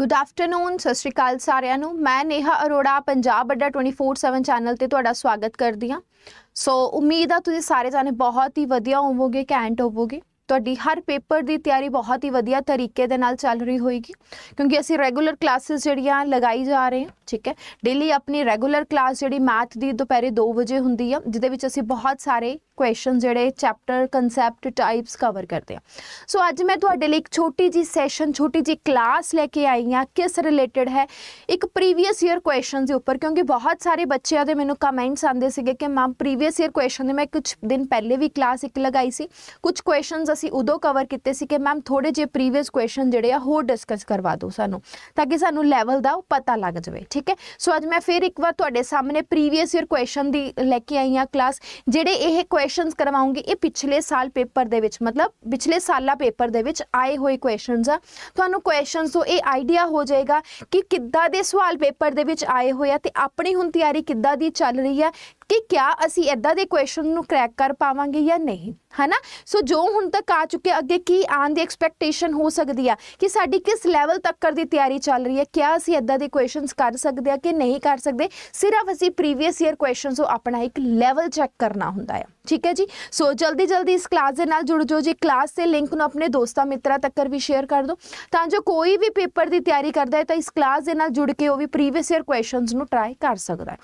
good afternoon ਸਤਿ ਸ਼੍ਰੀ ਅਕਾਲ ਸਾਰਿਆਂ ਨੂੰ ਮੈਂ ਨੇਹਾ ਅਰੋੜਾ ਪੰਜਾਬ ਅੱਡਾ 24/7 ਚੈਨਲ ਤੇ ਤੁਹਾਡਾ ਸਵਾਗਤ ਕਰਦੀ ਹਾਂ ਸੋ ਉਮੀਦ ਆ ਤੁਸੀਂ ਸਾਰੇ ਜਾਣੇ ਬਹੁਤ ਹੀ ਵਧੀਆ ਹੋਵੋਗੇ ਕੈਂਟ ਹੋਵੋਗੇ ਤੁਹਾਡੀ ਹਰ ਪੇਪਰ ਦੀ ਤਿਆਰੀ ਬਹੁਤ ਹੀ ਵਧੀਆ ਤਰੀਕੇ ਦੇ ਨਾਲ ਚੱਲ ਰਹੀ ਹੋਏਗੀ ਕਿਉਂਕਿ ਅਸੀਂ ਰੈਗੂਲਰ ਕਲਾਸਿਸ ਜਿਹੜੀਆਂ ਲਗਾਈ ਜਾ ਰਹੇ ਹਾਂ ਠੀਕ ਹੈ ਡੇਲੀ ਆਪਣੀ ਰੈਗੂਲਰ ਕਲਾਸ ਜਿਹੜੀ ਮੈਥ ਦੀ ਦੁਪਹਿਰੇ 2 ਵਜੇ ਹੁੰਦੀ ਆ ਜਿਹਦੇ ਵਿੱਚ ਅਸੀਂ ਬਹੁਤ ਸਾਰੇ ਕੁਐਸਚਨ ਜਿਹੜੇ ਚੈਪਟਰ ਕਨਸੈਪਟ ਟਾਈਪਸ ਕਵਰ ਕਰਦੇ ਆ ਸੋ ਅੱਜ ਮੈਂ ਤੁਹਾਡੇ ਲਈ ਇੱਕ ਛੋਟੀ ਜੀ ਸੈਸ਼ਨ ਛੋਟੀ ਜੀ ਕਲਾਸ ਲੈ ਕੇ ਆਈ ਆ ਕਿਸ ਰਿਲੇਟਡ ਹੈ ਇੱਕ ਪ੍ਰੀਵੀਅਸ ਈਅਰ ਕੁਐਸਚਨਸ ਦੇ ਉੱਪਰ ਕਿਉਂਕਿ ਬਹੁਤ ਸਾਰੇ ਬੱਚਿਆਂ ਦੇ ਮੈਨੂੰ ਕਮੈਂਟਸ ਆਉਂਦੇ ਸੀਗੇ ਕਿ ਮੈਮ ਪ੍ਰੀਵੀਅਸ ਈਅਰ ਕੁਐਸਚਨ ਦੇ ਮੈਂ ਕੁਝ ਦਿਨ ਪਹਿਲੇ ਵੀ ਕਲਾਸ ਇੱਕ ਲਗਾਈ ਸੀ ਕੁਝ ਕੁਐਸਚਨਸ ਅਸੀਂ ਉਦੋਂ ਕਵਰ ਕੀਤੇ ਸੀ ਕਿ ਮੈਮ ਥੋੜੇ ਜਿਹੇ ਪ੍ਰੀਵੀਅਸ ਕੁਐਸਚਨ ਜਿਹੜੇ ਆ ਹੋਰ ਡਿਸਕਸ ਕਰਵਾ ਦਿਓ ਸਾਨੂੰ ਤਾਂ ਕਿ ਸਾਨੂੰ ਲੈਵਲ ਦਾ ਪਤਾ ਲੱਗ ਜਾਵੇ ਠੀਕ ਹੈ ਸੋ ਅੱਜ ਮੈਂ ਫਿਰ ਇੱਕ ਵਾਰ ਤੁਹਾਡੇ ਸਾਹਮਣੇ ਪ੍ਰੀਵੀਅਸ ਈਅਰ ਕੁਐਸਚਨ ਦੀ ਲੈ ਕੇ ਆਈ ਆ ਕਲਾਸ ਜਿਹੜੇ ਇਹ ਕੁਐਸਚਨਸ ਕਰਵਾਉਂਗੀ ਇਹ ਪਿਛਲੇ ਸਾਲ ਪੇਪਰ ਦੇ ਵਿੱਚ ਮਤਲਬ ਪਿਛਲੇ ਸਾਲਾ ਪੇਪਰ ਦੇ ਵਿੱਚ ਆਏ ਹੋਏ ਕੁਐਸਚਨਸ ਆ ਤੁਹਾਨੂੰ ਕੁਐਸਚਨਸ ਤੋਂ ਇਹ ਆਈਡੀਆ ਹੋ ਜਾਏਗਾ ਕਿ ਕਿੱਦਾਂ ਦੇ ਸਵਾਲ ਪੇਪਰ ਦੇ ਵਿੱਚ ਆਏ ਹੋਏ ਆ ਤੇ ਆਪਣੀ ਹੁਣ ਤਿਆਰੀ ਕਿੱਦਾਂ ਦੀ ਚੱਲ ਰਹੀ ਆ ਕਿ ਕਿਆ ਅਸੀਂ ਇਦਾਂ ਦੇ ਕੁਐਸਚਨ ਨੂੰ ਕ੍ਰੈਕ ਕਰ ਪਾਵਾਂਗੇ ਜਾਂ ਨਹੀਂ ਹਨਾ ਸੋ ਜੋ ਹੁਣ ਤੱਕ ਆ ਚੁੱਕੇ ਅੱਗੇ ਕੀ ਆਨ ਦੀ ਐਕਸਪੈਕਟੇਸ਼ਨ ਹੋ ਸਕਦੀ ਆ ਕਿ ਸਾਡੀ ਕਿਸ ਲੈਵਲ ਤੱਕ ਦੀ ਤਿਆਰੀ ਚੱਲ ਰਹੀ ਹੈ ਕਿਆ ਅਸੀਂ ਇਦਾਂ ਦੇ ਕੁਐਸਚਨਸ ਕਰ ਸਕਦੇ ਆ ਕਿ ਨਹੀਂ ਕਰ ਸਕਦੇ ਸਿਰਫ ਅਸੀਂ ਪ੍ਰੀਵੀਅਸ ਈਅਰ ਕੁਐਸਚਨਸ ਨੂੰ ਆਪਣਾ ਇੱਕ ਲੈਵਲ ਚੈੱਕ ਕਰਨਾ ਹੁੰਦਾ ਹੈ ਠੀਕ ਹੈ ਜੀ ਸੋ ਜਲਦੀ ਜਲਦੀ ਇਸ ਕਲਾਸ ਦੇ ਨਾਲ ਜੁੜ ਜੋ ਜੀ ਕਲਾਸ ਦੇ ਲਿੰਕ ਨੂੰ ਆਪਣੇ ਦੋਸਤਾਂ ਮਿੱਤਰਾਂ ਤੱਕ ਵੀ ਸ਼ੇਅਰ ਕਰ ਦਿਓ ਤਾਂ ਜੋ ਕੋਈ ਵੀ ਪੇਪਰ ਦੀ ਤਿਆਰੀ ਕਰਦਾ ਹੈ ਤਾਂ ਇਸ ਕਲਾਸ ਦੇ ਨਾਲ ਜੁੜ ਕੇ ਉਹ ਵੀ ਪ੍ਰੀਵੀਅਸ ਈਅਰ ਕੁਐਸਚਨਸ ਨੂੰ ਟਰਾਈ ਕਰ ਸਕਦਾ ਹੈ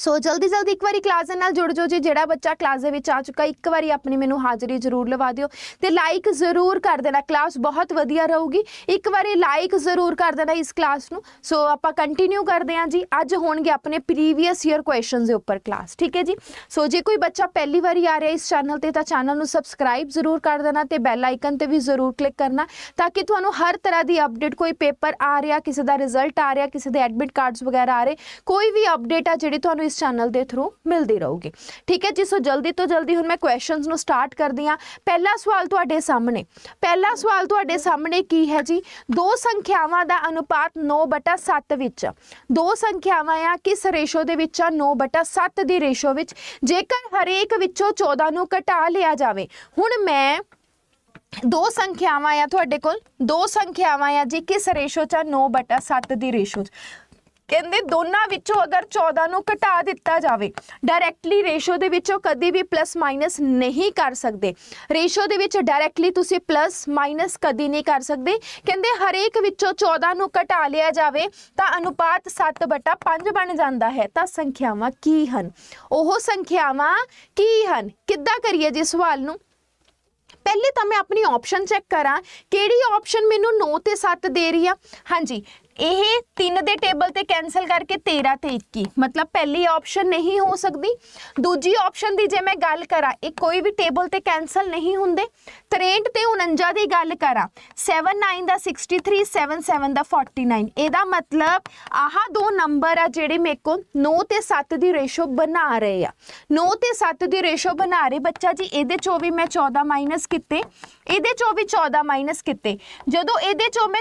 ਸੋ ਜਲਦੀ ਜਲਦੀ ਇੱਕ ਵਾਰੀ ਕਲਾਸ ਨਾਲ ਜੁੜ ਜੋ ਜੀ ਜਿਹੜਾ ਬੱਚਾ ਕਲਾਸ ਦੇ ਵਿੱਚ ਆ ਚੁੱਕਾ ਇੱਕ ਵਾਰੀ ਆਪਣੀ ਮੈਨੂੰ ਹਾਜ਼ਰੀ ਜ਼ਰੂਰ ਲਵਾ ਦਿਓ ਤੇ ਲਾਈਕ ਜ਼ਰੂਰ ਕਰ ਦੇਣਾ ਕਲਾਸ ਬਹੁਤ ਵਧੀਆ ਰਹੂਗੀ ਇੱਕ ਵਾਰੀ ਲਾਈਕ ਜ਼ਰੂਰ ਕਰ ਦੇਣਾ ਇਸ ਕਲਾਸ ਨੂੰ ਸੋ ਆਪਾਂ ਕੰਟੀਨਿਊ ਕਰਦੇ ਹਾਂ ਜੀ ਅੱਜ ਹੋਣਗੇ ਆਪਣੇ ਪ੍ਰੀਵੀਅਸ ਈਅਰ ਕੁਐਸਚਨਸ ਦੇ ਉੱਪਰ ਕਲਾਸ ਠੀਕ ਹੈ ਜੀ ਸੋ ਜੇ ਕੋਈ ਬੱਚਾ ਪਹਿਲੀ ਵਾਰੀ ਆ ਰਿਹਾ ਇਸ ਚੈਨਲ ਤੇ ਤਾਂ ਚੈਨਲ ਨੂੰ ਸਬਸਕ੍ਰਾਈਬ ਜ਼ਰੂਰ ਕਰ ਦੇਣਾ ਤੇ ਬੈਲ ਆਈਕਨ ਤੇ ਵੀ ਜ਼ਰੂਰ ਕਲਿੱਕ ਕਰਨਾ ਤਾਂ ਕਿ ਤੁਹਾਨੂੰ ਹਰ ਤਰ੍ਹਾਂ ਦੀ ਅਪਡੇਟ ਕੋਈ ਪੇਪਰ ਆ ਰਿਹਾ ਕਿਸੇ ਦਾ ਰਿਜ਼ਲਟ ਆ ਰਿਹਾ ਕਿਸੇ ਦੇ ਐਡਮਿਟ ਕਾਰਡਸ ਵਗੈਰਾ ਆ ਰਹੇ ਕੋਈ ਵੀ ਅਪਡੇਟ ਆ ਜਿਹੜੀ ਤੁਹਾਨੂੰ ਇਸ ਚੈਨਲ ਦੇ ਥਰੂ ਮਿਲਦੀ ਰਹੂਗੀ ਠੀਕ ਹੈ ਜੀ ਸੋ ਜਲਦੀ ਤੋਂ ਜਲਦੀ ਹੁਣ ਮੈਂ ਕੁਐਸਚਨਸ ਨੂੰ ਸਟਾਰਟ ਕਰਦੀ ਆ ਪਹਿਲਾ ਸਵਾਲ ਤੁਹਾਡੇ ਸਾਹਮਣੇ ਪਹਿਲਾ ਸਵਾਲ ਤੁਹਾਡੇ ਸਾਹਮਣੇ ਕੀ ਹੈ ਜੀ ਦੋ ਸੰਖਿਆਵਾਂ ਦਾ ਅਨੁਪਾਤ 9/7 ਵਿੱਚ ਦੋ ਸੰਖਿਆਵਾਂ ਆ ਕਿਸ ਰੇਸ਼ੋ ਦੇ ਵਿੱਚ ਆ 9/7 ਦੀ ਰੇਸ਼ੋ ਵਿੱਚ ਜੇਕਰ ਹਰੇਕ ਵਿੱਚੋਂ 14 ਨੂੰ ਘਟਾ ਲਿਆ ਜਾਵੇ ਹੁਣ ਮੈਂ ਦੋ ਸੰਖਿਆਵਾਂ ਆ ਤੁਹਾਡੇ ਕੋਲ ਦੋ ਸੰਖਿਆਵਾਂ ਆ ਜੀ ਕਿਸ ਰੇਸ਼ੋ ਚ 9/7 ਦੀ ਰੇਸ਼ੋ ਚ ਕਹਿੰਦੇ ਦੋਨਾਂ ਵਿੱਚੋਂ ਅਗਰ 14 ਨੂੰ ਘਟਾ ਦਿੱਤਾ ਜਾਵੇ ਡਾਇਰੈਕਟਲੀ ਰੇਸ਼ੋ ਦੇ ਵਿੱਚੋਂ ਕਦੀ ਵੀ ਪਲੱਸ ਮਾਈਨਸ ਨਹੀਂ ਕਰ ਸਕਦੇ ਰੇਸ਼ੋ ਦੇ ਵਿੱਚ ਡਾਇਰੈਕਟਲੀ ਤੁਸੀਂ ਪਲੱਸ ਮਾਈਨਸ ਕਦੀ ਨਹੀਂ ਕਰ ਸਕਦੇ ਕਹਿੰਦੇ ਹਰੇਕ ਵਿੱਚੋਂ 14 ਨੂੰ ਘਟਾ ਲਿਆ ਜਾਵੇ ਤਾਂ ਅਨੁਪਾਤ 7/5 ਬਣ ਜਾਂਦਾ ਹੈ ਤਾਂ ਸੰਖਿਆਵਾਂ ਕੀ ਹਨ ਉਹ ਸੰਖਿਆਵਾਂ ਕੀ ਹਨ ਕਿੱਦਾਂ ਕਰੀਏ ਜੀ ਸਵਾਲ ਨੂੰ ਪਹਿਲੇ ਤਾਂ ਮੈਂ ਆਪਣੀ ਆਪਸ਼ਨ ਚੈੱਕ ਕਰਾਂ ਕਿਹੜੀ ਆਪਸ਼ਨ ਮੈਨੂੰ 9 ਤੇ 7 ਦੇ ਰਹੀ ਆ ਹਾਂਜੀ ਇਹ 3 ਦੇ ਟੇਬਲ ਤੇ ਕੈਨਸਲ ਕਰਕੇ 13 ਤੇ 21 ਮਤਲਬ ਪਹਿਲੀ ਆਪਸ਼ਨ ਨਹੀਂ ਹੋ ਸਕਦੀ ਦੂਜੀ ਆਪਸ਼ਨ ਦੀ ਜੇ ਮੈਂ ਗੱਲ ਕਰਾਂ ਇਹ ਕੋਈ ਵੀ ਟੇਬਲ ਤੇ ਕੈਨਸਲ ਨਹੀਂ ਹੁੰਦੇ 63 ਤੇ 49 ਦੀ ਗੱਲ ਕਰਾਂ 79 ਦਾ 63 77 ਦਾ 49 ਇਹਦਾ ਮਤਲਬ ਆਹ ਦੋ ਨੰਬਰ ਆ ਜਿਹੜੇ ਮੇਰੇ ਕੋ 9 ਤੇ 7 ਦੀ ਰੇਸ਼ੋ ਬਣਾ ਰਹੇ ਆ 9 ਤੇ 7 ਦੀ ਰੇਸ਼ੋ ਬਣਾ ਰਹੇ ਬੱਚਾ ਜੀ ਇਹਦੇ ਚੋਂ ਵੀ ਮੈਂ 14 ਮਾਈਨਸ ਕੀਤੇ ये चो भी चौदह माइनस किते जो ए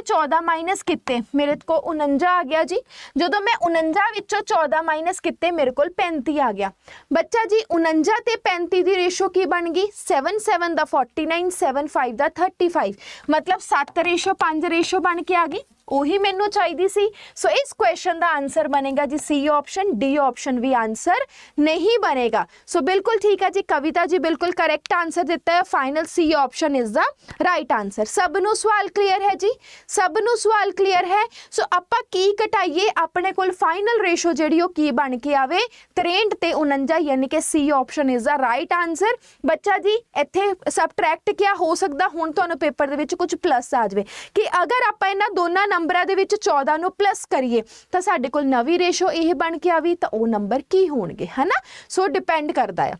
चौदह माइनस किते मेरे को उन्जा आ गया जी जो मैं उन्जा चौदह माइनस किते मेरे को पैंती आ गया बच्चा जी उन्जा तो पैंती की रेशो की बन गई सैवन सैवन का फोर्टी नाइन सैवन फाइव का थर्टी फाइव मतलब सत्त रेशो पांच रेशो बन के आ गई ਉਹੀ ਮੈਨੂੰ ਚਾਹੀਦੀ ਸੀ ਸੋ ਇਸ ਕੁਐਸਚਨ ਦਾ ਆਨਸਰ ਬਣੇਗਾ ਜੀ ਸੀ ਆਪਸ਼ਨ ਡੀ ਆਪਸ਼ਨ ਵੀ ਆਨਸਰ ਨਹੀਂ ਬਣੇਗਾ ਸੋ ਬਿਲਕੁਲ ਠੀਕ ਹੈ ਜੀ ਕਵਿਤਾ ਜੀ ਬਿਲਕੁਲ ਕਰੈਕਟ ਆਨਸਰ ਦਿੱਤਾ ਹੈ final C option is the right answer ਸਭ ਨੂੰ ਸਵਾਲ ਕਲੀਅਰ ਹੈ ਜੀ ਸਭ ਨੂੰ ਸਵਾਲ ਕਲੀਅਰ ਹੈ ਸੋ ਆਪਾਂ ਕੀ ਘਟਾਈਏ ਆਪਣੇ ਕੋਲ ਫਾਈਨਲ ਰੇਸ਼ੋ ਜਿਹੜੀ ਉਹ ਕੀ ਬਣ ਕੇ ਆਵੇ 63 ਤੇ 49 ਯਾਨੀ ਕਿ C option is the right answer ਬੱਚਾ ਜੀ ਇੱਥੇ ਸਬਟ੍ਰੈਕਟ ਕੀ ਹੋ ਸਕਦਾ ਹੁਣ ਤੁਹਾਨੂੰ ਪੇਪਰ ਦੇ ਵਿੱਚ ਕੁਝ ਪਲੱਸ ਆ ਜਾਵੇ ਕਿ ਅਗਰ ਆਪਾਂ ਇਹਨਾਂ ਦੋਨਾਂ ਨੰਬਰਾਂ ਦੇ ਵਿੱਚ 14 ਨੂੰ ਪਲੱਸ ਕਰੀਏ ਤਾਂ ਸਾਡੇ ਕੋਲ ਨਵੀਂ ਰੇਸ਼ੋ ਇਹ ਬਣ ਕੇ ਆਵੀ ਤਾਂ ਉਹ ਨੰਬਰ ਕੀ ਹੋਣਗੇ ਹਨਾ ਸੋ ਡਿਪੈਂਡ ਕਰਦਾ ਆ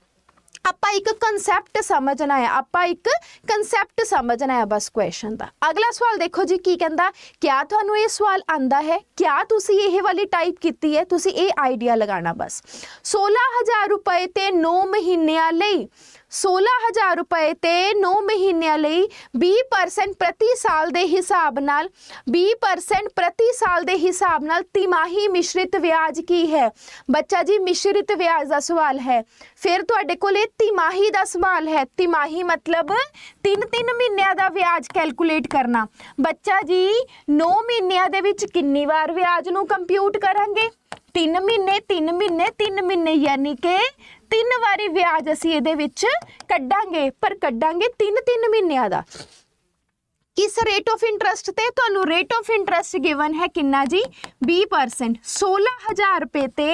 ਆਪਾਂ ਇੱਕ ਕਨਸੈਪਟ ਸਮਝਣਾ ਹੈ ਆਪਾਂ ਇੱਕ ਕਨਸੈਪਟ ਸਮਝਣਾ ਹੈ ਬਸ ਕੁਐਸਚਨ ਦਾ ਅਗਲਾ ਸਵਾਲ ਦੇਖੋ ਜੀ ਕੀ ਕਹਿੰਦਾ ਕਿਆ ਤੁਹਾਨੂੰ ਇਹ ਸਵਾਲ ਆਂਦਾ ਹੈ ਕਿਆ ਤੁਸੀਂ ਇਹ ਵਾਲੀ ਟਾਈਪ ਕੀਤੀ ਹੈ ਤੁਸੀਂ ਇਹ ਆਈਡੀਆ ਲਗਾਣਾ ਬਸ 16000 ਰੁਪਏ ਤੇ 9 ਮਹੀਨਿਆਂ ਲਈ 16000 ਰੁਪਏ ਤੇ 9 ਮਹੀਨਿਆਂ ਲਈ 20% ਪ੍ਰਤੀ ਸਾਲ ਦੇ ਹਿਸਾਬ ਨਾਲ 20% ਪ੍ਰਤੀ ਸਾਲ ਦੇ ਹਿਸਾਬ ਨਾਲ ਤਿਮਾਹੀ ਮਿਸ਼ਰਿਤ ਵਿਆਜ ਕੀ ਹੈ ਬੱਚਾ ਜੀ ਮਿਸ਼ਰਿਤ ਵਿਆਜ ਦਾ ਸਵਾਲ ਹੈ ਫਿਰ ਤੁਹਾਡੇ ਕੋਲ ਇਹ ਤਿਮਾਹੀ ਦਾ ਸਵਾਲ ਹੈ ਤਿਮਾਹੀ ਮਤਲਬ 3-3 ਮਹੀਨਿਆਂ ਦਾ ਵਿਆਜ ਕੈਲਕੂਲੇਟ ਕਰਨਾ ਬੱਚਾ ਜੀ 9 ਮਹੀਨਿਆਂ ਦੇ ਵਿੱਚ ਕਿੰਨੀ ਵਾਰ ਵਿਆਜ ਨੂੰ ਕੰਪਿਊਟ ਕਰਾਂਗੇ 3 ਮਹੀਨੇ 3 ਮਹੀਨੇ 3 ਮਹੀਨੇ ਯਾਨੀ ਕਿ ਤਿੰਨ ਵਾਰੀ ਵਿਆਜ ਅਸੀਂ ਇਹਦੇ ਵਿੱਚ ਕੱਢਾਂਗੇ ਪਰ ਕੱਢਾਂਗੇ 3-3 ਮਹੀਨਿਆਂ ਦਾ ਕਿਸ ਰੇਟ ਆਫ ਇੰਟਰਸਟ ਤੇ ਤੁਹਾਨੂੰ ਰੇਟ ਆਫ ਇੰਟਰਸਟ ਗਿਵਨ ਹੈ ਕਿੰਨਾ ਜੀ 20% 16000 ਰੁਪਏ ਤੇ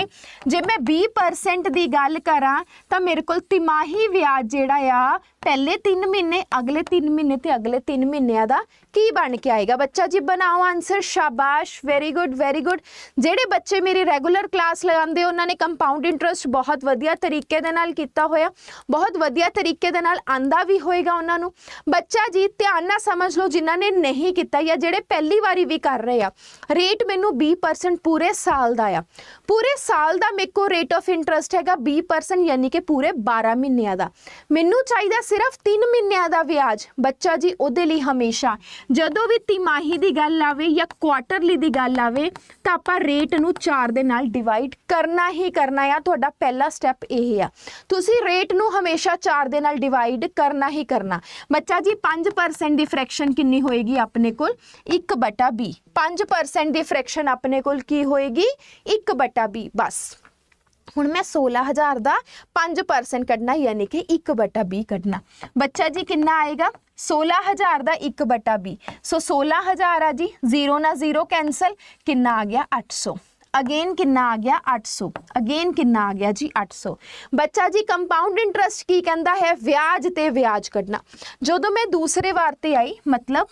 ਜੇ ਮੈਂ 20% ਦੀ ਗੱਲ ਕਰਾਂ ਤਾਂ ਮੇਰੇ ਕੋਲ ਤਿਮਾਹੀ ਵਿਆਜ ਜਿਹੜਾ ਆ ਪਹਿਲੇ 3 ਮਹੀਨੇ ਅਗਲੇ 3 ਮਹੀਨੇ ਤੇ ਅਗਲੇ 3 ਮਹੀਨਿਆਂ ਦਾ ਕੀ ਬਣ ਕੇ ਆਏਗਾ ਬੱਚਾ ਜੀ ਬਣਾਓ ਆਨਸਰ ਸ਼ਾਬਾਸ਼ ਵੈਰੀ ਗੁੱਡ ਵੈਰੀ ਗੁੱਡ ਜਿਹੜੇ ਬੱਚੇ ਮੇਰੀ ਰੈਗੂਲਰ ਕਲਾਸ ਲਗਾਉਂਦੇ ਉਹਨਾਂ ਨੇ ਕੰਪਾਊਂਡ ਇੰਟਰਸਟ ਬਹੁਤ ਵਧੀਆ ਤਰੀਕੇ ਦੇ ਨਾਲ ਕੀਤਾ ਹੋਇਆ ਬਹੁਤ ਵਧੀਆ ਤਰੀਕੇ ਦੇ ਨਾਲ ਆਂਦਾ ਵੀ ਹੋਏਗਾ ਉਹਨਾਂ ਨੂੰ ਬੱਚਾ ਜੀ ਧਿਆਨ ਨਾਲ ਸਮਝ ਲਓ ਜਿਨ੍ਹਾਂ ਨੇ ਨਹੀਂ ਕੀਤਾ ਜਾਂ ਜਿਹੜੇ ਪਹਿਲੀ ਵਾਰੀ ਵੀ ਕਰ ਰਹੇ ਆ ਰੇਟ ਮੈਨੂੰ 20% ਪੂਰੇ ਸਾਲ ਦਾ ਆ ਪੂਰੇ ਸਾਲ ਦਾ ਮੇਕੋ ਰੇਟ ਆਫ ਇੰਟਰਸਟ ਹੈਗਾ 20% ਯਾਨੀ ਕਿ ਪੂਰੇ 12 ਮਹੀਨਿਆਂ ਦਾ ਮੈਨੂੰ ਚਾਹੀਦਾ ਸਿਰਫ 3 ਮਹੀਨਿਆਂ ਦਾ ਵਿਆਜ ਬੱਚਾ ਜੀ ਉਹਦੇ ਲਈ ਹਮੇਸ਼ਾ ਜਦੋਂ ਵੀ ਤਿਮਾਹੀ ਦੀ ਗੱਲ ਆਵੇ ਜਾਂ ਕੁਆਟਰਲੀ ਦੀ ਗੱਲ ਆਵੇ ਤਾਂ ਆਪਾਂ ਰੇਟ ਨੂੰ 4 ਦੇ ਨਾਲ ਡਿਵਾਈਡ ਕਰਨਾ ਹੀ ਕਰਨਾ ਆ ਤੁਹਾਡਾ ਪਹਿਲਾ ਸਟੈਪ ਇਹ ਆ ਤੁਸੀਂ ਰੇਟ ਨੂੰ ਹਮੇਸ਼ਾ 4 ਦੇ ਨਾਲ ਡਿਵਾਈਡ ਕਰਨਾ ਹੀ ਕਰਨਾ ਬੱਚਾ ਜੀ 5% ਦੀ ਫ੍ਰੈਕਸ਼ਨ ਕਿੰਨੀ ਹੋਏਗੀ ਆਪਣੇ ਕੋਲ 1/b 5% ਦੀ ਫ੍ਰੈਕਸ਼ਨ ਆਪਣੇ ਕੋਲ ਕੀ ਹੋਏਗੀ 1/b ਬਸ हूँ मैं सोलह हज़ार का पं परसेंट क्ढना यानी कि एक बटा भी क्ढना बच्चा जी कि आएगा सोलह हज़ार का एक बटा भी सो सोलह हज़ार आ जी जीरो ना जीरो कैंसल कि आ गया अठ सौ अगेन कि आ गया अठ सौ अगेन कि आ गया जी अठ सौ बच्चा जी कंपाउंड इंट्रस्ट की कहता है व्याज तो ब्याज क्ढना जो मैं दूसरे वार आई मतलब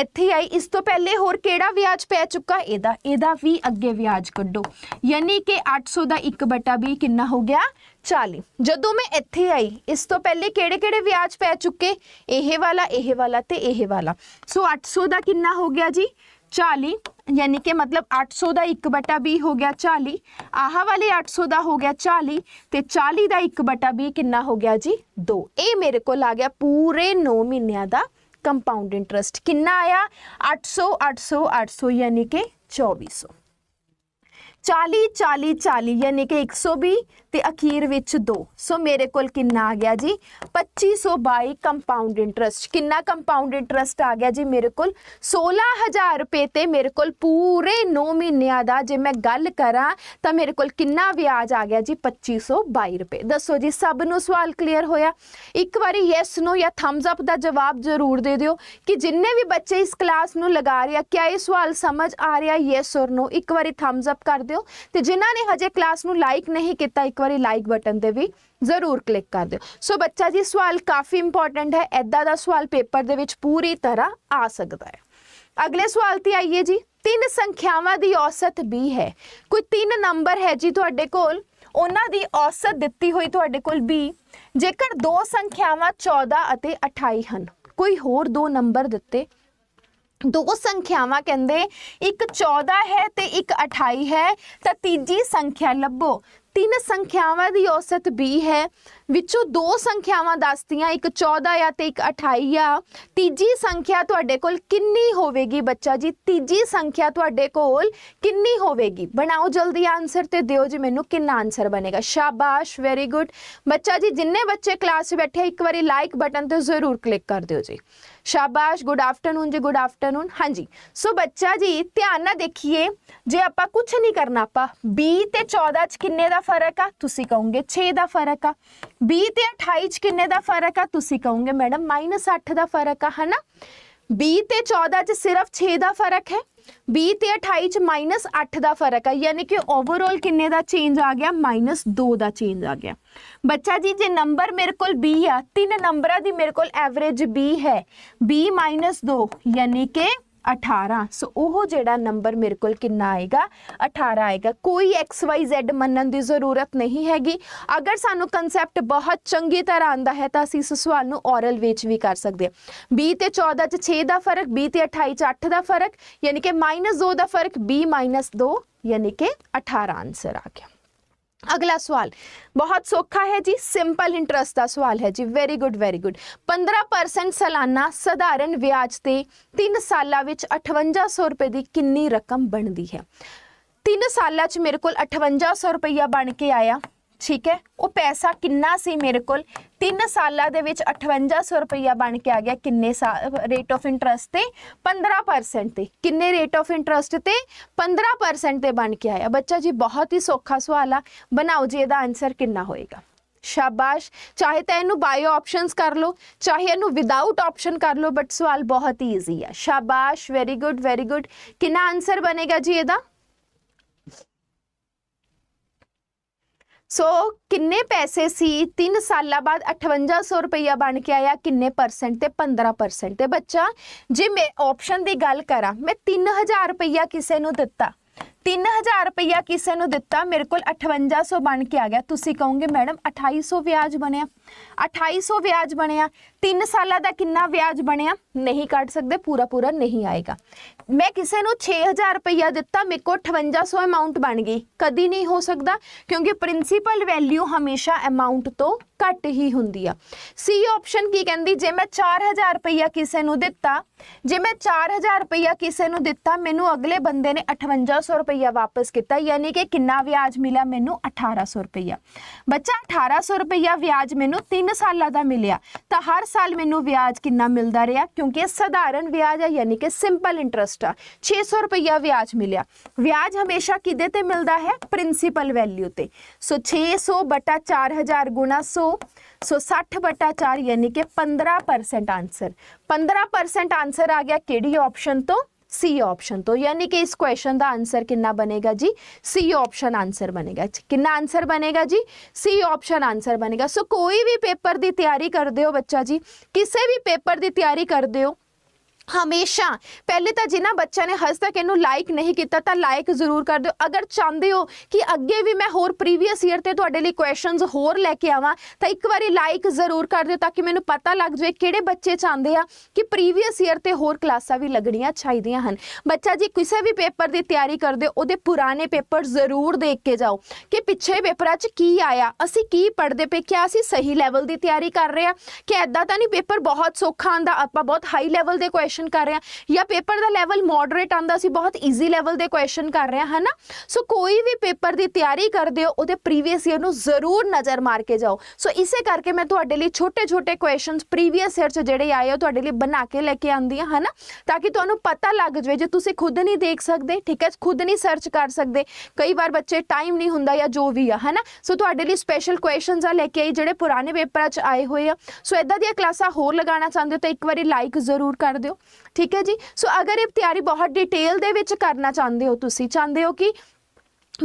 ਇੱਥੇ ਆਈ ਇਸ ਤੋਂ ਪਹਿਲੇ ਹੋਰ ਕਿਹੜਾ ਵਿਆਜ ਪੈ ਚੁੱਕਾ ਇਹਦਾ ਇਹਦਾ ਵੀ ਅੱਗੇ ਵਿਆਜ ਕੱਢੋ ਯਾਨੀ ਕਿ 800 ਦਾ 1/20 ਕਿੰਨਾ ਹੋ ਗਿਆ 40 ਜਦੋਂ ਮੈਂ ਇੱਥੇ ਆਈ ਇਸ ਤੋਂ ਪਹਿਲੇ ਕਿਹੜੇ-ਕਿਹੜੇ ਵਿਆਜ ਪੈ ਚੁੱਕੇ ਇਹ ਵਾਲਾ ਇਹ ਵਾਲਾ ਤੇ ਇਹ ਵਾਲਾ ਸੋ 800 ਦਾ ਕਿੰਨਾ ਹੋ ਗਿਆ ਜੀ 40 ਯਾਨੀ ਕਿ ਮਤਲਬ 800 ਦਾ 1 20 ਹੋ ਗਿਆ 40 ਆਹ ਵਾਲੇ 800 ਦਾ ਹੋ ਗਿਆ 40 ਤੇ 40 ਦਾ 1 20 ਕਿੰਨਾ ਹੋ ਗਿਆ ਜੀ 2 ਇਹ ਮੇਰੇ ਕੋਲ ਆ ਗਿਆ ਪੂਰੇ 9 ਮਹੀਨਿਆਂ ਦਾ कंपाउंड इंटरेस्ट किन्ना आया 800 800 800 यानी कि 2400 40 40 40 ਯਾਨੀ ਕਿ 120 ਤੇ ਅਖੀਰ ਵਿੱਚ 2 ਸੋ ਮੇਰੇ ਕੋਲ ਕਿੰਨਾ ਆ ਗਿਆ ਜੀ 2522 ਕੰਪਾਊਂਡ ਇੰਟਰਸਟ ਕਿੰਨਾ ਕੰਪਾਊਂਡ ਇੰਟਰਸਟ ਆ ਗਿਆ ਜੀ ਮੇਰੇ ਕੋਲ 16000 ਰੁਪਏ ਤੇ ਮੇਰੇ ਕੋਲ ਪੂਰੇ 9 ਮਹੀਨਿਆਂ ਦਾ ਜੇ ਮੈਂ ਗੱਲ ਕਰਾਂ ਤਾਂ ਮੇਰੇ ਕੋਲ ਕਿੰਨਾ ਵਿਆਜ ਆ ਗਿਆ ਜੀ 2522 ਰੁਪਏ ਦੱਸੋ ਜੀ ਸਭ ਨੂੰ ਸਵਾਲ ਕਲੀਅਰ ਹੋਇਆ ਇੱਕ ਵਾਰੀ ਯੈਸ ਨੋ ਜਾਂ ਥੰਬਸ ਅਪ ਦਾ ਜਵਾਬ ਜ਼ਰੂਰ ਦੇ ਦਿਓ ਕਿ ਜਿੰਨੇ ਵੀ ਬੱਚੇ ਇਸ ਕਲਾਸ ਨੂੰ ਲਗਾ ਰਹੇ ਆ ਕਿਆ ਇਹ ਸਵਾਲ ਸਮਝ ਆ ਰਿਹਾ ਯੈਸ ਔਰ ਨੋ ਇੱਕ ਵਾਰੀ ਥੰਬਸ ਅਪ ਕਰ ਦਿਓ ਹੋ ਤੇ ਜਿਨ੍ਹਾਂ ਨੇ ਹਜੇ ਕਲਾਸ ਨੂੰ ਲਾਈਕ ਨਹੀਂ ਕੀਤਾ ਇੱਕ ਵਾਰੀ ਲਾਈਕ ਬਟਨ ਤੇ ਵੀ ਜ਼ਰੂਰ ਕਲਿੱਕ ਕਰ ਦਿਓ ਸੋ ਬੱਚਾ ਜੀ ਸਵਾਲ ਕਾਫੀ ਇੰਪੋਰਟੈਂਟ ਹੈ ਐਦਾਂ ਦਾ ਸਵਾਲ ਪੇਪਰ ਦੇ ਵਿੱਚ ਪੂਰੀ ਤਰ੍ਹਾਂ ਆ ਸਕਦਾ ਹੈ ਅਗਲੇ ਸਵਾਲ ਤੇ ਆਈਏ ਜੀ ਤਿੰਨ ਸੰਖਿਆਵਾਂ ਦੀ ਔਸਤ b ਹੈ ਕੋਈ ਤਿੰਨ ਨੰਬਰ ਹੈ ਜੀ ਤੁਹਾਡੇ ਕੋਲ ਉਹਨਾਂ ਦੀ ਔਸਤ ਦਿੱਤੀ ਹੋਈ ਤੁਹਾਡੇ ਕੋਲ b ਜੇਕਰ ਦੋ ਸੰਖਿਆਵਾਂ 14 ਅਤੇ 28 ਹਨ ਕੋਈ ਹੋਰ ਦੋ ਨੰਬਰ ਦਿੱਤੇ ਦੋ ਸੰਖਿਆਵਾਂ ਕਹਿੰਦੇ ਇੱਕ 14 ਹੈ ਤੇ ਇੱਕ 28 ਹੈ ਤਾਂ ਤੀਜੀ ਸੰਖਿਆ ਲੱਭੋ ਤਿੰਨ ਸੰਖਿਆਵਾਂ ਦੀ ਔਸਤ 20 ਹੈ ਵਿੱਚੋਂ ਦੋ ਸੰਖਿਆਵਾਂ ਦੱਸਤੀਆਂ ਇੱਕ 14 ਆ ਤੇ ਇੱਕ 28 ਆ ਤੀਜੀ ਸੰਖਿਆ ਤੁਹਾਡੇ ਕੋਲ ਕਿੰਨੀ ਹੋਵੇਗੀ ਬੱਚਾ ਜੀ ਤੀਜੀ ਸੰਖਿਆ ਤੁਹਾਡੇ ਕੋਲ ਕਿੰਨੀ ਹੋਵੇਗੀ ਬਣਾਓ ਜਲਦੀ ਆਨਸਰ ਤੇ ਦਿਓ ਜੀ ਮੈਨੂੰ ਕਿੰਨਾ ਆਨਸਰ ਬਣੇਗਾ ਸ਼ਾਬਾਸ਼ ਵੈਰੀ ਗੁੱਡ ਬੱਚਾ ਜੀ ਜਿੰਨੇ ਬੱਚੇ ਕਲਾਸ 'ਚ ਬੈਠੇ ਇੱਕ ਵਾਰੀ ਲਾਈਕ ਬਟਨ ਤੇ ਜ਼ਰੂਰ ਕਲਿੱਕ ਕਰ ਦਿਓ ਜੀ ਸ਼ਾਬਾਸ਼ ਗੁੱਡ ਆਫਟਰਨੂਨ ਜੀ ਗੁੱਡ ਆਫਟਰਨੂਨ ਹਾਂਜੀ ਸੋ ਬੱਚਾ ਜੀ ਧਿਆਨ ਨਾਲ ਦੇਖੀਏ ਜੇ ਆਪਾਂ ਕੁਝ ਨਹੀਂ ਕਰਨਾ ਆਪਾਂ 20 ਤੇ 14 ਚ ਕਿੰਨੇ ਦਾ ਫਰਕ ਆ ਤੁਸੀਂ ਕਹੋਗੇ 6 ਦਾ ਫਰਕ ਆ 20 ਤੇ 28 ਚ ਕਿੰਨੇ ਦਾ ਫਰਕ ਆ ਤੁਸੀਂ ਕਹੋਗੇ ਮੈਡਮ -8 ਦਾ ਫਰਕ ਆ ਹਨਾ 20 ਤੇ 14 ਚ ਸਿਰਫ 6 ਦਾ ਫਰਕ ਹੈ 20 ਤੇ 28 ਚ -8 ਦਾ ਫਰਕ ਹੈ ਯਾਨੀ ਕਿ ਓਵਰਆਲ ਕਿੰਨੇ ਦਾ ਚੇਂਜ ਆ ਗਿਆ -2 ਦਾ ਚੇਂਜ ਆ ਗਿਆ ਬੱਚਾ ਜੀ ਜੇ ਨੰਬਰ ਮੇਰੇ ਕੋਲ 20 ਆ ਤਿੰਨ ਨੰਬਰਾਂ ਦੀ ਮੇਰੇ ਕੋਲ ਐਵਰੇਜ 20 ਹੈ b 2 ਯਾਨੀ ਕਿ 18 ਸੋ ਉਹ ਜਿਹੜਾ ਨੰਬਰ ਮੇਰੇ ਕੋਲ ਕਿੰਨਾ ਆਏਗਾ 18 ਆਏਗਾ ਕੋਈ ਐਕਸ ਵਾਈ ਜ਼ੈਡ ਮੰਨਣ ਦੀ ਜ਼ਰੂਰਤ ਨਹੀਂ ਹੈਗੀ ਅਗਰ ਸਾਨੂੰ ਕਨਸੈਪਟ ਬਹੁਤ ਚੰਗੀ ਤਰ੍ਹਾਂ ਆਂਦਾ ਹੈ ਤਾਂ ਅਸੀਂ ਇਸ ਸਵਾਲ ਨੂੰ ਔਰਲ ਵਿੱਚ ਵੀ ਕਰ ਸਕਦੇ ਹਾਂ 20 ਤੇ 14 ਚ 6 ਦਾ ਫਰਕ 20 ਤੇ 28 ਚ 8 ਦਾ ਫਰਕ ਯਾਨੀ ਕਿ -2 ਦਾ ਫਰਕ b 2 ਯਾਨੀ ਕਿ 18 ਆਨਸਰ ਆ ਗਿਆ ਅਗਲਾ ਸਵਾਲ ਬਹੁਤ ਸੌਖਾ ਹੈ ਜੀ ਸਿੰਪਲ ਇੰਟਰਸਟ ਦਾ ਸਵਾਲ ਹੈ ਜੀ ਵੈਰੀ ਗੁੱਡ ਵੈਰੀ ਗੁੱਡ 15% ਸਾਲਾਨਾ ਸਧਾਰਨ ਵਿਆਜ ਤੇ 3 ਸਾਲਾਂ ਵਿੱਚ 5800 ਰੁਪਏ ਦੀ ਕਿੰਨੀ ਰਕਮ ਬਣਦੀ ਹੈ 3 ਸਾਲਾਂ 'ਚ ਮੇਰੇ ਕੋਲ 5800 ਰੁਪਇਆ ਬਣ ਕੇ ਆਇਆ ਠੀਕ ਹੈ ਉਹ ਪੈਸਾ ਕਿੰਨਾ ਸੀ ਮੇਰੇ ਕੋਲ 3 ਸਾਲਾਂ ਦੇ ਵਿੱਚ 5800 ਰੁਪਇਆ ਬਣ ਕੇ ਆ ਗਿਆ ਕਿੰਨੇ ਰੇਟ ਆਫ ਇੰਟਰਸਟ ਤੇ 15% ਤੇ ਕਿੰਨੇ ਰੇਟ ਆਫ ਇੰਟਰਸਟ ਤੇ 15% ਤੇ ਬਣ ਕੇ ਆਇਆ ਬੱਚਾ ਜੀ ਬਹੁਤ ਹੀ ਸੌਖਾ ਸਵਾਲ ਆ ਬਣਾਓ ਜੀ ਇਹਦਾ ਆਨਸਰ ਕਿੰਨਾ ਹੋਏਗਾ ਸ਼ਾਬਾਸ਼ ਚਾਹੇ ਤਾਂ ਇਹਨੂੰ ਬਾਇਓ ਆਪਸ਼ਨਸ ਕਰ ਲਓ ਚਾਹੇ ਇਹਨੂੰ ਵਿਦਆਊਟ ਆਪਸ਼ਨ ਕਰ ਲਓ ਬਟ ਸਵਾਲ ਬਹੁਤ ਹੀ ਈਜ਼ੀ ਆ ਸ਼ਾਬਾਸ਼ ਵੈਰੀ ਗੁੱਡ ਵੈਰੀ ਗੁੱਡ ਕਿੰਨਾ ਆਨਸਰ ਬਣੇਗਾ ਜੀ ਇਹਦਾ ਸੋ ਕਿੰਨੇ ਪੈਸੇ ਸੀ 3 ਸਾਲਾਂ ਬਾਅਦ 5800 ਰੁਪਇਆ ਬਣ ਕੇ ਆਇਆ ਕਿੰਨੇ ਪਰਸੈਂਟ ਤੇ 15% ਤੇ ਬੱਚਾ ਜੇ ਮੈਂ ਆਪਸ਼ਨ ਦੀ ਗੱਲ ਕਰਾਂ ਮੈਂ 3000 ਰੁਪਇਆ ਕਿਸੇ ਨੂੰ ਦਿੱਤਾ 3000 ਰੁਪਇਆ ਕਿਸੇ ਨੂੰ ਦਿੱਤਾ ਮੇਰੇ ਕੋਲ 5800 ਬਣ ਕੇ ਆ ਗਿਆ ਤੁਸੀਂ ਕਹੋਗੇ ਮੈਡਮ 2800 ਵਿਆਜ ਬਣਿਆ 2800 ਵਿਆਜ ਬਣਿਆ 3 ਸਾਲਾਂ ਦਾ ਕਿੰਨਾ ਵਿਆਜ ਬਣਿਆ ਨਹੀਂ ਕੱਢ ਸਕਦੇ ਪੂਰਾ ਪੂਰਾ ਨਹੀਂ ਆਏਗਾ ਮੈਂ ਕਿਸੇ ਨੂੰ 6000 ਰੁਪਇਆ ਦਿੱਤਾ ਮੇਰੇ ਕੋਲ 5800 ਅਮਾਉਂਟ ਬਣ ਗਈ ਕਦੀ ਨਹੀਂ ਹੋ ਸਕਦਾ ਕਿਉਂਕਿ ਪ੍ਰਿੰਸੀਪਲ ਵੈਲਿਊ ਹਮੇਸ਼ਾ ਅਮਾਉਂਟ ਤੋਂ ਘੱਟ ਹੀ ਹੁੰਦੀ ਆ ਸੀ ਆਪਸ਼ਨ ਕੀ ਕਹਿੰਦੀ ਜੇ ਮੈਂ 4000 ਰੁਪਇਆ ਕਿਸੇ ਨੂੰ ਦਿੱਤਾ ਜੇ ਮੈਂ 4000 ਰੁਪਇਆ ਕਿਸੇ ਨੂੰ ਦਿੱਤਾ ਮੈਨੂੰ ਅਗਲੇ ਬੰਦੇ ਨੇ 5800 ਰੁਪਇਆ रुपया वापस किया यानी कि कि ब्याज मिला मैं अठारह सौ रुपया बच्चा अठारह सौ रुपया ब्याज मैं तीन साल का मिलया तो हर साल मैं ब्याज कि मिलता रहा क्योंकि साधारण ब्याज है यानी कि सिंपल इंट्रस्ट आ छे सौ रुपया ब्याज मिले ब्याज हमेशा कि मिलता है प्रिंसीपल वैल्यू से सो छे सौ बटा चार हज़ार गुणा सौ सो सठ बटा चार यानी कि पंद्रह परसेंट आंसर पंद्रह परसेंट आंसर आ गया किप्शन तो ਸੀ ਆਪਸ਼ਨ ਤੋਂ ਯਾਨੀ ਕਿ ਇਸ ਕੁਐਸਚਨ ਦਾ ਆਨਸਰ ਕਿੰਨਾ ਬਣੇਗਾ ਜੀ ਸੀ ਆਪਸ਼ਨ ਆਨਸਰ ਬਣੇਗਾ ਕਿੰਨਾ ਆਨਸਰ ਬਣੇਗਾ ਜੀ ਸੀ ਆਪਸ਼ਨ ਆਨਸਰ ਬਣੇਗਾ ਸੋ ਕੋਈ ਵੀ ਪੇਪਰ ਦੀ ਤਿਆਰੀ ਕਰਦੇ ਹੋ ਬੱਚਾ ਜੀ ਕਿਸੇ ਵੀ ਪੇਪਰ ਦੀ ਤਿਆਰੀ ਕਰਦੇ ਹੋ ਹਮੇਸ਼ਾ ਪਹਿਲੇ ਤਾਂ ਜਿਨ੍ਹਾਂ ਬੱਚਿਆਂ ਨੇ ਹਜ ਤੱਕ ਇਹਨੂੰ ਲਾਈਕ ਨਹੀਂ ਕੀਤਾ ਤਾਂ ਲਾਈਕ ਜ਼ਰੂਰ ਕਰ ਦਿਓ ਅਗਰ ਚਾਹੁੰਦੇ ਹੋ ਕਿ ਅੱਗੇ ਵੀ ਮੈਂ ਹੋਰ ਪ੍ਰੀਵੀਅਸ ਈਅਰ ਤੇ ਤੁਹਾਡੇ ਲਈ ਕੁਐਸਚਨਸ ਹੋਰ ਲੈ ਕੇ ਆਵਾਂ ਤਾਂ ਇੱਕ ਵਾਰੀ ਲਾਈਕ ਜ਼ਰੂਰ ਕਰ ਦਿਓ ਤਾਂ ਕਿ ਮੈਨੂੰ ਪਤਾ ਲੱਗ ਜਾਵੇ ਕਿਹੜੇ ਬੱਚੇ ਚਾਹੁੰਦੇ ਆ ਕਿ ਪ੍ਰੀਵੀਅਸ ਈਅਰ ਤੇ ਹੋਰ ਕਲਾਸਾਂ ਵੀ ਲੱਗਣੀਆਂ ਚਾਹੀਦੀਆਂ ਹਨ ਬੱਚਾ ਜੀ ਕਿਸੇ ਵੀ ਪੇਪਰ ਦੀ ਤਿਆਰੀ ਕਰਦੇ ਉਹਦੇ ਪੁਰਾਣੇ ਪੇਪਰ ਜ਼ਰੂਰ ਦੇਖ ਕੇ ਜਾਓ ਕਿ ਪਿੱਛੇ ਪੇਪਰਾਂ 'ਚ ਕੀ ਆਇਆ ਅਸੀਂ ਕੀ ਪੜ੍ਹਦੇ ਪਏ ਕਿਆ ਅਸੀਂ ਸਹੀ ਲੈਵਲ ਦੀ ਤਿਆਰੀ ਕਰ ਰਹੇ ਆ ਕਿ ਐਦਾਂ ਤਾਂ ਨਹੀਂ ਪੇਪਰ ਬਹੁਤ ਸੌਖਾ ਆਂਦਾ ਆਪਾਂ ਬਹੁਤ ਹਾਈ ਲੈਵਲ ਦੇ ਕੁਐਸਚਨ ਕਰ ਰਿਹਾ ਜਾਂ ਪੇਪਰ ਦਾ ਲੈਵਲ ਮੋਡਰੇਟ ਆਂਦਾ ਸੀ ਬਹੁਤ ਈਜ਼ੀ ਲੈਵਲ ਦੇ ਕੁਐਸਚਨ ਕਰ ਰਿਹਾ ਹੈ ਨਾ ਸੋ ਕੋਈ ਵੀ ਪੇਪਰ ਦੀ ਤਿਆਰੀ ਕਰਦੇ ਹੋ ਉਹਦੇ ਪ੍ਰੀਵੀਅਸ ਈਅਰ ਨੂੰ ਜ਼ਰੂਰ ਨਜ਼ਰ ਮਾਰ ਕੇ ਜਾਓ ਸੋ ਇਸੇ ਕਰਕੇ ਮੈਂ ਤੁਹਾਡੇ ਲਈ ਛੋਟੇ-ਛੋਟੇ ਕੁਐਸਚਨਸ ਪ੍ਰੀਵੀਅਸ ਈਅਰ 'ਚ ਜਿਹੜੇ ਆਏ ਹੋ ਤੁਹਾਡੇ ਲਈ ਬਣਾ ਕੇ ਲੈ ਕੇ ਆਂਦੀ ਹਾਂ ਹਨਾ ਤਾਂ ਕਿ ਤੁਹਾਨੂੰ ਪਤਾ ਲੱਗ ਜਵੇ ਜੇ ਤੁਸੀਂ ਖੁਦ ਨਹੀਂ ਦੇਖ ਸਕਦੇ ਠੀਕ ਹੈ ਖੁਦ ਨਹੀਂ ਸਰਚ ਕਰ ਸਕਦੇ ਕਈ ਵਾਰ ਬੱਚੇ ਟਾਈਮ ਨਹੀਂ ਹੁੰਦਾ ਜਾਂ ਜੋ ਵੀ ਆ ਹਨਾ ਸੋ ਤੁਹਾਡੇ ਲਈ ਸਪੈਸ਼ਲ ਕੁਐਸਚਨਸ ਆ ਲੈ ਕੇ ਆਈ ਜਿਹੜੇ ਪੁਰਾਣੇ ਪੇਪਰਾਂ 'ਚ ਆਏ ਹੋਏ ਆ ਸੋ ਇਦਾਂ ਦੀਆਂ ਕਲਾਸਾਂ ਹੋਰ ਲਗਾਉਣਾ ਚਾਹੁੰਦੇ ਹੋ ਤਾਂ ਇੱਕ ਵਾਰੀ ਲਾਈਕ ਜ਼ਰੂਰ ਕਰ ਦਿਓ ਠੀਕ ਹੈ ਜੀ ਸੋ ਅਗਰ ਇਹ ਤਿਆਰੀ ਬਹੁਤ ਡਿਟੇਲ ਦੇ ਵਿੱਚ ਕਰਨਾ ਚਾਹੁੰਦੇ ਹੋ ਤੁਸੀਂ ਚਾਹੁੰਦੇ ਹੋ ਕਿ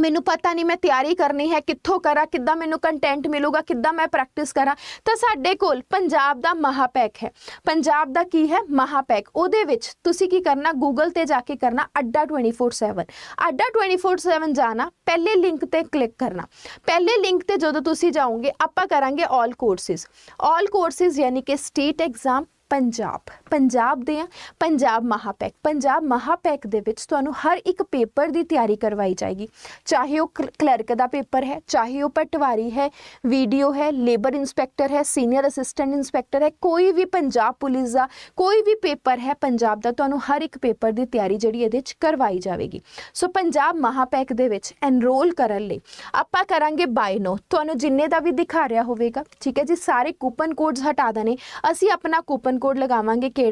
ਮੈਨੂੰ ਪਤਾ ਨਹੀਂ ਮੈਂ ਤਿਆਰੀ ਕਰਨੀ ਹੈ ਕਿੱਥੋਂ ਕਰਾਂ ਕਿੱਦਾਂ ਮੈਨੂੰ ਕੰਟੈਂਟ ਮਿਲੂਗਾ ਕਿੱਦਾਂ ਮੈਂ ਪ੍ਰੈਕਟਿਸ ਕਰਾਂ ਤਾਂ ਸਾਡੇ ਕੋਲ ਪੰਜਾਬ ਦਾ ਮਹਾਪੈਕ ਹੈ ਪੰਜਾਬ ਦਾ ਕੀ ਹੈ ਮਹਾਪੈਕ ਉਹਦੇ ਵਿੱਚ ਤੁਸੀਂ ਕੀ ਕਰਨਾ ਗੂਗਲ ਤੇ ਜਾ ਕੇ ਕਰਨਾ ਅੱਡਾ 24/7 ਅੱਡਾ 24/7 ਜਾਣਾ ਪਹਿਲੇ ਲਿੰਕ ਤੇ ਕਲਿੱਕ ਕਰਨਾ ਪਹਿਲੇ ਲਿੰਕ ਤੇ ਜਦੋਂ ਤੁਸੀਂ ਜਾਓਗੇ ਆਪਾਂ ਕਰਾਂਗੇ 올 ਕੋਰਸਿਸ 올 ਕੋਰਸਿਸ ਯਾਨੀ ਕਿ ਸਟੇਟ ਐਗਜ਼ਾਮ ਪੰਜਾਬ ਪੰਜਾਬ ਦੇ ਆ ਪੰਜਾਬ ਮਹਾਪੈਕ ਪੰਜਾਬ ਮਹਾਪੈਕ ਦੇ ਵਿੱਚ ਤੁਹਾਨੂੰ ਹਰ ਇੱਕ ਪੇਪਰ ਦੀ ਤਿਆਰੀ ਕਰਵਾਈ ਜਾਏਗੀ ਚਾਹੇ ਉਹ ਕਲਰਕ ਦਾ ਪੇਪਰ ਹੈ ਚਾਹੇ ਉਹ ਪਟਵਾਰੀ ਹੈ ਵੀਡੀਓ ਹੈ ਲੇਬਰ ਇਨਸਪੈਕਟਰ ਹੈ ਸੀਨੀਅਰ ਅਸਿਸਟੈਂਟ ਇਨਸਪੈਕਟਰ ਹੈ ਕੋਈ ਵੀ ਪੰਜਾਬ ਪੁਲਿਸ ਦਾ ਕੋਈ ਵੀ ਪੇਪਰ ਹੈ ਪੰਜਾਬ ਦਾ ਤੁਹਾਨੂੰ ਹਰ ਇੱਕ ਪੇਪਰ ਦੀ ਤਿਆਰੀ ਜਿਹੜੀ ਇਹਦੇ ਵਿੱਚ ਕਰਵਾਈ ਜਾਵੇਗੀ ਸੋ ਪੰਜਾਬ ਮਹਾਪੈਕ ਦੇ ਵਿੱਚ ਐਨਰੋਲ ਕਰਨ ਲਈ ਆਪਾਂ ਕਰਾਂਗੇ ਬਾਈ ਨੋ ਤੁਹਾਨੂੰ ਜਿੰਨੇ ਦਾ ਵੀ ਦਿਖਾ ਰਿਹਾ ਹੋਵੇਗਾ ਠੀਕ ਹੈ ਜੀ ਸਾਰੇ ਕੂਪਨ ਕੋਡਸ ਹਟਾ ਦਨੇ ਅਸੀਂ ਆਪਣਾ ਕੂਪਨ कोड लगावे कि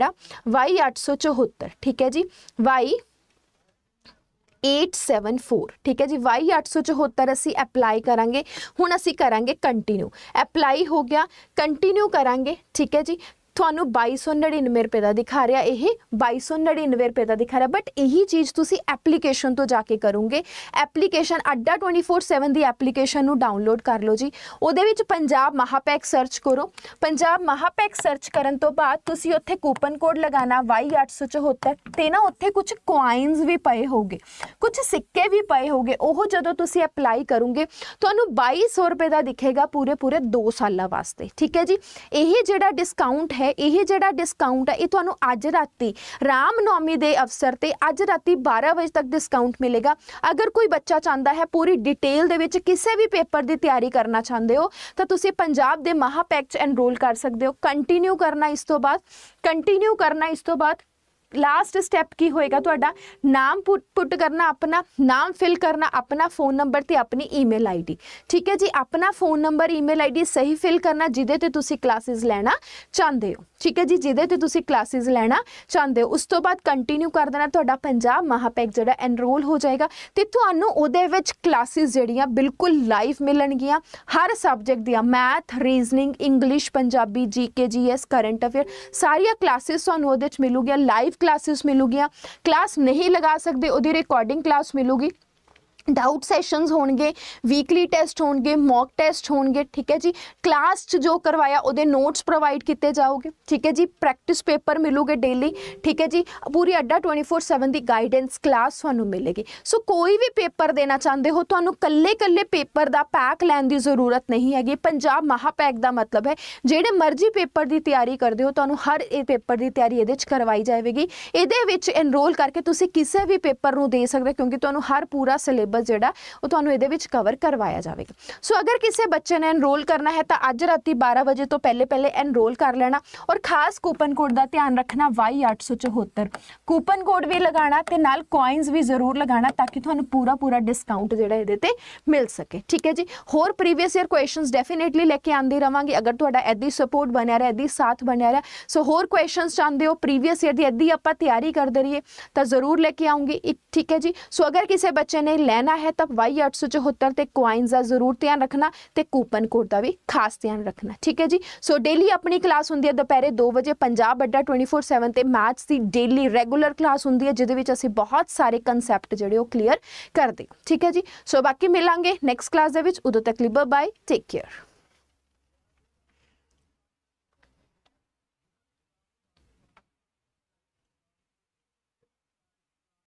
वाई अठ सौ चौहत्तर ठीक है जी वाई एट सैवन फोर ठीक है जी वाई अठ सौ चौहत्तर असी अपलाई करा हूँ असी करा कंटिन्यू अपलाई हो गया कंटिन्यू करा ठीक है जी ਤੁਹਾਨੂੰ 2299 ਰੁਪਏ ਦਾ ਦਿਖਾ ਰਿਹਾ ਇਹ 2299 ਰੁਪਏ ਦਾ ਦਿਖਾ ਰਿਹਾ ਬਟ ਇਹੀ ਚੀਜ਼ ਤੁਸੀਂ ਐਪਲੀਕੇਸ਼ਨ ਤੋਂ ਜਾ ਕੇ ਕਰੋਗੇ ਐਪਲੀਕੇਸ਼ਨ ਅੱਡਾ 24/7 ਦੀ ਐਪਲੀਕੇਸ਼ਨ ਨੂੰ ਡਾਊਨਲੋਡ ਕਰ ਲਓ ਜੀ ਉਹਦੇ ਵਿੱਚ ਪੰਜਾਬ ਮਹਾਪੈਕ ਸਰਚ ਕਰੋ ਪੰਜਾਬ ਮਹਾਪੈਕ ਸਰਚ ਕਰਨ ਤੋਂ ਬਾਅਦ ਤੁਸੀਂ ਉੱਥੇ ਕੂਪਨ ਕੋਡ ਲਗਾਣਾ Y874 ਤੇ ਨਾ ਉੱਥੇ ਕੁਝ ਕੁਆਇਨਸ ਵੀ ਪਏ ਹੋਗੇ ਕੁਝ ਸਿੱਕੇ ਵੀ ਪਏ ਹੋਗੇ ਉਹ ਜਦੋਂ ਤੁਸੀਂ ਅਪਲਾਈ ਕਰੋਗੇ ਤੁਹਾਨੂੰ 2200 ਰੁਪਏ ਦਾ ਦਿਖੇਗਾ ਪੂਰੇ ਪੂਰੇ 2 ਸਾਲਾਂ ਵਾਸਤੇ ਠੀਕ ਹੈ ਜੀ ਇਹ ਜਿਹੜਾ ਡਿਸਕਾਊਂਟ ਹੈ ਇਹ ਜਿਹੜਾ ਡਿਸਕਾਊਂਟ ਹੈ ਇਹ ਤੁਹਾਨੂੰ ਅੱਜ ਰਾਤੀ ਰਾਮ ਨੌਮੀ ਦੇ ਅਵਸਰ ਤੇ ਅੱਜ ਰਾਤੀ 12 ਵਜੇ ਤੱਕ ਡਿਸਕਾਊਂਟ ਮਿਲੇਗਾ ਅਗਰ ਕੋਈ ਬੱਚਾ ਚਾਹੁੰਦਾ ਹੈ ਪੂਰੀ ਡਿਟੇਲ ਦੇ ਵਿੱਚ ਕਿਸੇ ਵੀ ਪੇਪਰ ਦੀ ਤਿਆਰੀ ਕਰਨਾ ਚਾਹੁੰਦੇ ਹੋ ਤਾਂ ਤੁਸੀਂ ਪੰਜਾਬ ਦੇ ਮਹਾਪੈਕ ਚ ਐਨਰੋਲ ਕਰ ਸਕਦੇ ਹੋ ਕੰਟੀਨਿਊ ਕਰਨਾ ਇਸ ਤੋਂ ਬਾਅਦ ਕੰਟੀਨਿਊ ਕਰਨਾ ਇਸ ਤੋਂ ਬਾਅਦ ਲਾਸਟ ਸਟੈਪ ਕੀ ਹੋਏਗਾ ਤੁਹਾਡਾ ਨਾਮ ਪੁੱਟ ਕਰਨਾ ਆਪਣਾ ਨਾਮ ਫਿਲ ਕਰਨਾ ਆਪਣਾ ਫੋਨ ਨੰਬਰ ਤੇ ਆਪਣੀ ਈਮੇਲ ਆਈਡੀ ਠੀਕ ਹੈ ਜੀ ਆਪਣਾ ਫੋਨ ਨੰਬਰ ਈਮੇਲ ਆਈਡੀ ਸਹੀ ਫਿਲ ਕਰਨਾ ਜਿਹਦੇ ਤੇ ਤੁਸੀਂ ਕਲਾਸਿਸ ਲੈਣਾ ਚਾਹੁੰਦੇ ਹੋ ਠੀਕ ਹੈ ਜੀ ਜਿਹਦੇ ਤੇ ਤੁਸੀਂ ਕਲਾਸਿਸ ਲੈਣਾ ਚਾਹੁੰਦੇ ਹੋ ਉਸ ਤੋਂ ਬਾਅਦ ਕੰਟੀਨਿਊ ਕਰ ਦੇਣਾ ਤੁਹਾਡਾ ਪੰਜਾਬ ਮਹਾਪੈਕ ਜਿਹੜਾ ਐਨਰੋਲ ਹੋ ਜਾਏਗਾ ਤੇ ਤੁਹਾਨੂੰ ਉਹਦੇ ਵਿੱਚ ਕਲਾਸਿਸ ਜਿਹੜੀਆਂ ਬਿਲਕੁਲ ਲਾਈਵ ਮਿਲਣਗੀਆਂ ਹਰ ਸਬਜੈਕਟ ਦੀਆਂ math reasoning English Punjabi GK GS current affair ਸਾਰੀਆਂ ਕਲਾਸਿਸ ਤੁਹਾਨੂੰ ਉਹਦੇ ਵਿੱਚ ਮਿਲੂਗੀਆਂ ਲਾਈਵ ਕਲਾਸਿਸ ਮਿਲੂਗੀਆਂ ਕਲਾਸ ਨਹੀਂ ਲਗਾ ਸਕਦੇ ਉਹਦੀ ਰਿਕਾਰਡਿੰਗ ਕਲਾਸ ਮਿਲੂਗੀ ਡਾਊਟ ਸੈਸ਼ਨਸ ਹੋਣਗੇ ਵੀਕਲੀ ਟੈਸਟ ਹੋਣਗੇ ਮੌਕ ਟੈਸਟ ਹੋਣਗੇ ਠੀਕ ਹੈ ਜੀ ਕਲਾਸ 'ਚ ਜੋ ਕਰਵਾਇਆ ਉਹਦੇ ਨੋਟਸ ਪ੍ਰੋਵਾਈਡ ਕੀਤੇ ਜਾਓਗੇ ਠੀਕ ਹੈ ਜੀ ਪ੍ਰੈਕਟਿਸ ਪੇਪਰ ਮਿਲੂਗੇ ਡੇਲੀ ਠੀਕ ਹੈ ਜੀ ਪੂਰੀ ਅੱਡਾ 24/7 ਦੀ ਗਾਈਡੈਂਸ ਕਲਾਸ ਤੁਹਾਨੂੰ ਮਿਲੇਗੀ ਸੋ ਕੋਈ ਵੀ ਪੇਪਰ ਦੇਣਾ ਚਾਹੁੰਦੇ ਹੋ ਤੁਹਾਨੂੰ ਕੱਲੇ-ਕੱਲੇ ਪੇਪਰ ਦਾ ਪੈਕ ਲੈਣ ਦੀ ਜ਼ਰੂਰਤ ਨਹੀਂ ਹੈਗੀ ਪੰਜਾਬ ਮਹਾ ਪੈਕ ਦਾ ਮਤਲਬ ਹੈ ਜਿਹੜੇ ਮਰਜ਼ੀ ਪੇਪਰ ਦੀ ਤਿਆਰੀ ਕਰਦੇ ਹੋ ਤੁਹਾਨੂੰ ਹਰ ਇਹ ਪੇਪਰ ਦੀ ਤਿਆਰੀ ਇਹਦੇ 'ਚ ਕਰਵਾਈ ਜਾਵੇਗੀ ਇਹਦੇ ਵਿੱਚ ਐਨਰੋਲ ਕਰਕੇ ਤੁਸੀਂ ਕਿਸੇ ਵੀ ਪੇਪਰ ਨੂੰ ਦੇ ਸਕਦੇ ਕਿਉਂਕਿ ਤੁਹਾਨੂੰ ਹਰ ਪੂਰਾ ਸਿਲੇਬਸ सिलेबस जो ये कवर करवाया जाएगा सो अगर किसी बच्चे ने एनरोल करना है तो अज रा बारह बजे तो पहले पहले एनरोल कर लेना और खास कूपन कोड का ध्यान रखना वाई अठ सौ चौहत्तर कूपन कोड भी लगाना कोइनस भी जरूर लगाना ताकि पूरा पूरा डिस्काउंट जोड़ा ये मिल सके ठीक है जी होर प्रीवियस ईयर क्वेश्चन डेफिनेटली लैके आते रहेंगे अगर थोड़ा एदी सपोर्ट बनया रहा एदी साथ बनया रहा सो होर क्वेश्चन चाहते हो प्रीवियस ईयर की एदी आप तैयारी करते रहिए तो जरूर लेके आऊँगी ठीक है जी सो अगर किसी बच्चे ने लै ਲੈਣਾ ਹੈ ਤਾਂ Y874 ਤੇ ਕੁਆਇਨਸ ਦਾ ਜ਼ਰੂਰ ਧਿਆਨ ਰੱਖਣਾ ਤੇ ਕੂਪਨ ਕੋਡ ਦਾ ਵੀ ਖਾਸ ਧਿਆਨ ਰੱਖਣਾ ਠੀਕ ਹੈ ਜੀ ਸੋ ਡੇਲੀ ਆਪਣੀ ਕਲਾਸ ਹੁੰਦੀ ਹੈ ਦੁਪਹਿਰੇ 2 ਵਜੇ ਪੰਜਾਬ ਅੱਡਾ 24/7 ਤੇ ਮੈਥਸ ਦੀ ਡੇਲੀ ਰੈਗੂਲਰ ਕਲਾਸ ਹੁੰਦੀ ਹੈ ਜਿਹਦੇ ਵਿੱਚ ਅਸੀਂ ਬਹੁਤ ਸਾਰੇ ਕਨਸੈਪਟ ਜਿਹੜੇ ਉਹ ਕਲੀਅਰ ਕਰਦੇ ਠੀਕ ਹੈ ਜੀ ਸੋ ਬਾਕੀ ਮਿਲਾਂਗੇ ਨੈਕਸਟ ਕਲਾਸ ਦੇ ਵਿੱਚ ਉਦੋਂ ਤੱਕ ਲਈ ਬਾਏ ਟੇਕ ਕੇਅਰ